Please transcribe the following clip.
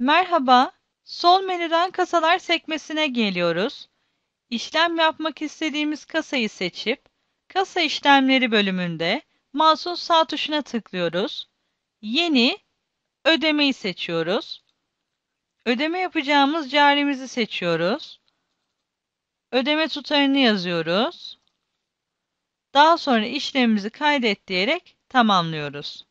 Merhaba, sol menüden kasalar sekmesine geliyoruz. İşlem yapmak istediğimiz kasayı seçip kasa işlemleri bölümünde mouse'un sağ tuşuna tıklıyoruz. Yeni ödemeyi seçiyoruz. Ödeme yapacağımız carimizi seçiyoruz. Ödeme tutarını yazıyoruz. Daha sonra işlemimizi kaydet diyerek tamamlıyoruz.